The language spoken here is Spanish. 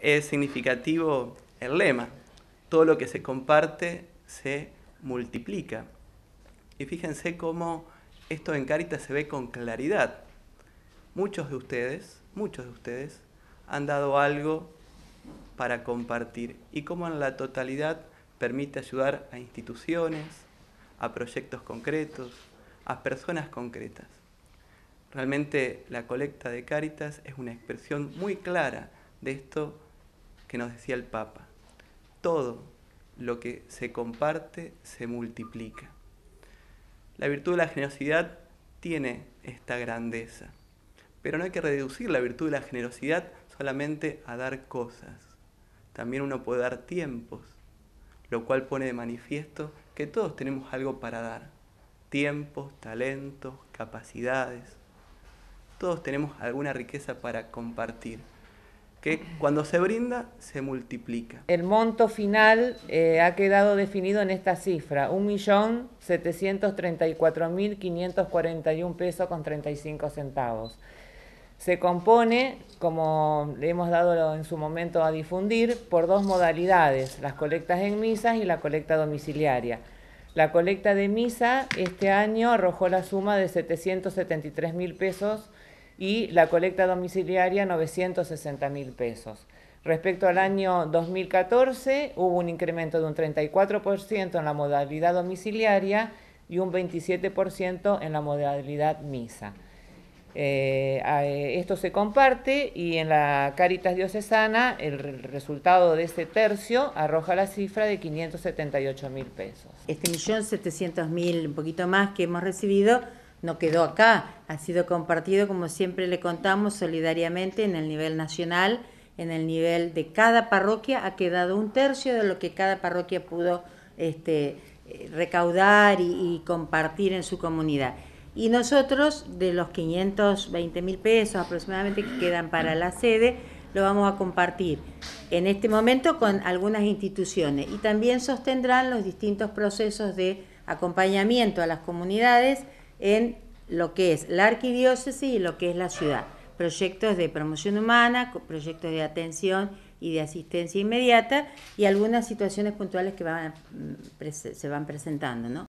es significativo el lema, todo lo que se comparte se multiplica. Y fíjense cómo esto en Caritas se ve con claridad. Muchos de ustedes, muchos de ustedes han dado algo para compartir y cómo en la totalidad permite ayudar a instituciones, a proyectos concretos, a personas concretas. Realmente la colecta de Caritas es una expresión muy clara de esto que nos decía el Papa. Todo lo que se comparte se multiplica. La virtud de la generosidad tiene esta grandeza, pero no hay que reducir la virtud de la generosidad solamente a dar cosas. También uno puede dar tiempos, lo cual pone de manifiesto que todos tenemos algo para dar. Tiempos, talentos, capacidades. Todos tenemos alguna riqueza para compartir que cuando se brinda se multiplica. El monto final eh, ha quedado definido en esta cifra, 1.734.541 pesos con 35 centavos. Se compone, como le hemos dado en su momento a difundir, por dos modalidades, las colectas en misas y la colecta domiciliaria. La colecta de misa este año arrojó la suma de 773.000 pesos y la colecta domiciliaria 960 mil pesos. Respecto al año 2014, hubo un incremento de un 34% en la modalidad domiciliaria y un 27% en la modalidad misa. Eh, eh, esto se comparte y en la Caritas Diocesana el resultado de este tercio arroja la cifra de 578 mil pesos. Este millón mil, un poquito más que hemos recibido, no quedó acá, ha sido compartido, como siempre le contamos, solidariamente en el nivel nacional, en el nivel de cada parroquia, ha quedado un tercio de lo que cada parroquia pudo este, recaudar y, y compartir en su comunidad. Y nosotros, de los 520 mil pesos aproximadamente que quedan para la sede, lo vamos a compartir en este momento con algunas instituciones y también sostendrán los distintos procesos de acompañamiento a las comunidades en lo que es la arquidiócesis y lo que es la ciudad. Proyectos de promoción humana, proyectos de atención y de asistencia inmediata y algunas situaciones puntuales que mm, se van presentando. ¿no?